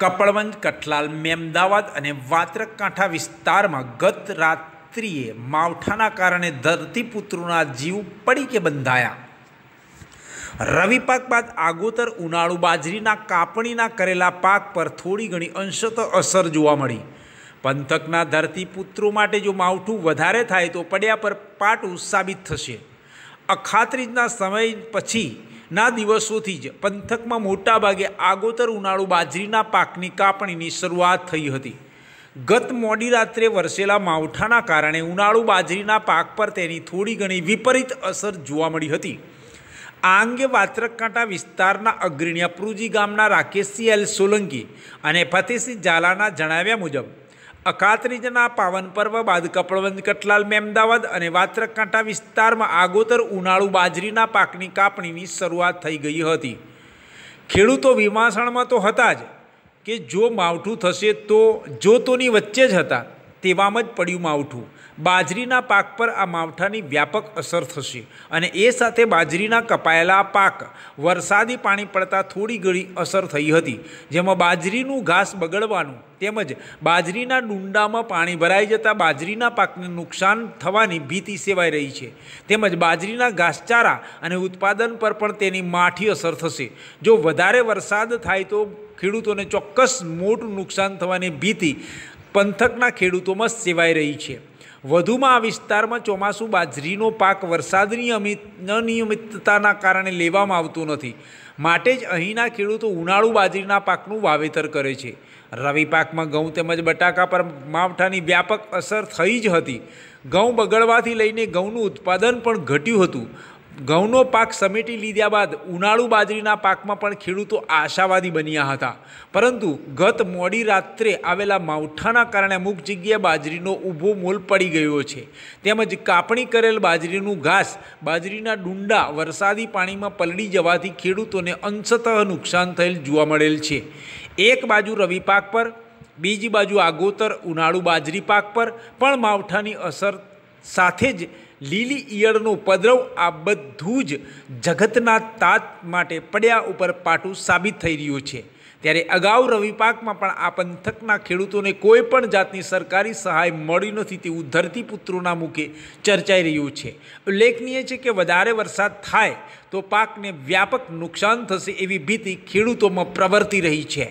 કપડવંજ કઠલાલ મેમદાવાદ અને વાત્રક કાંઠા વિસ્તારમાં ગત રાત્રિએ માવઠાના કારણે ધરતીપુત્રોના જીવ પડી કે બંધાયા રવિ પાક બાદ આગોતર ઉનાળુ બાજરીના કાપણીના કરેલા પાક પર થોડી ઘણી અંશત અસર જોવા મળી પંથકના ધરતીપુત્રો માટે જો માવઠું વધારે થાય તો પડ્યા પર પાટું સાબિત થશે અખાત્રીજના સમય પછી ના દિવસોથી જ પંથકમાં મોટાભાગે આગોતર ઉનાળુ બાજરીના પાકની કાપણીની શરૂઆત થઈ હતી ગત મોડી રાત્રે વરસેલા માવઠાના કારણે ઉનાળુ બાજરીના પાક પર તેની થોડી ઘણી વિપરીત અસર જોવા મળી હતી આ અંગે વાત્રકાંટા વિસ્તારના અગ્રણી અપરુજી ગામના રાકેશસિંહ એલ સોલંકી અને ફતેહસિંહ ઝાલાના જણાવ્યા મુજબ અખાત્રીજના પાવન પર્વ બાદ કપડવંજ કટલાલ મેમદાવાદ અને વાત્રકાંઠા વિસ્તારમાં આગોતર ઉનાળુ બાજરીના પાકની કાપણીની શરૂઆત થઈ ગઈ હતી ખેડૂતો વિમાસણમાં તો હતા જ કે જો માવઠું થશે તો જોતોની વચ્ચે જ હતા તેવામાં જ પડ્યું માવઠું બાજરીના પાક પર આ માવઠાની વ્યાપક અસર થશે અને એ સાથે બાજરીના કપાયેલા પાક વરસાદી પાણી પડતા થોડી ઘણી અસર થઈ હતી જેમાં બાજરીનું ઘાસ બગડવાનું તેમજ બાજરીના ડુંડામાં પાણી ભરાઈ જતાં બાજરીના પાકને નુકસાન થવાની ભીતિ સેવાઈ રહી છે તેમજ બાજરીના ઘાસચારા અને ઉત્પાદન પર પણ તેની માઠી અસર થશે જો વધારે વરસાદ થાય તો ખેડૂતોને ચોક્કસ મોટું નુકસાન થવાની ભીતિ પંથકના ખેડૂતોમાં સેવાઈ રહી છે વધુમાં આ વિસ્તારમાં ચોમાસું બાજરીનો પાક વરસાદની અમિત અનિયમિતતાના કારણે લેવામાં આવતો નથી માટે જ અહીંના ખેડૂતો ઉનાળુ બાજરીના પાકનું વાવેતર કરે છે રવિ પાકમાં ઘઉં તેમજ બટાકા પર માવઠાની વ્યાપક અસર થઈ જ હતી ઘઉં બગડવાથી લઈને ઘઉંનું ઉત્પાદન પણ ઘટ્યું હતું ઘઉંનો પાક સમેટી લીધા બાદ ઉનાળુ બાજરીના પાકમાં પણ ખેડૂતો આશાવાદી બન્યા હતા પરંતુ ગત મોડી રાત્રે આવેલા માવઠાના કારણે અમુક જગ્યાએ બાજરીનો ઊભો મોલ પડી ગયો છે તેમજ કાપણી કરેલ બાજરીનું ઘાસ બાજરીના ડુંડા વરસાદી પાણીમાં પલળી જવાથી ખેડૂતોને અંશતઃ નુકસાન થયેલ જોવા મળેલ છે એક બાજુ રવિ પાક પર બીજી બાજુ આગોતર ઉનાળુ બાજરી પાક પર પણ માવઠાની અસર સાથે જ લીલી ઈયળનું ઉપદ્રવ આ બધું જ જગતના તાત માટે પડ્યા ઉપર પાટું સાબિત થઈ રહ્યું છે ત્યારે અગાઉ રવિપાકમાં પણ આ પંથકના ખેડૂતોને કોઈ પણ જાતની સરકારી સહાય મળી નથી તેવું ધરતીપુત્રોના મુખે ચર્ચાઈ રહ્યું છે ઉલ્લેખનીય છે કે વધારે વરસાદ થાય તો પાકને વ્યાપક નુકસાન થશે એવી ભીતિ ખેડૂતોમાં પ્રવર્તી રહી છે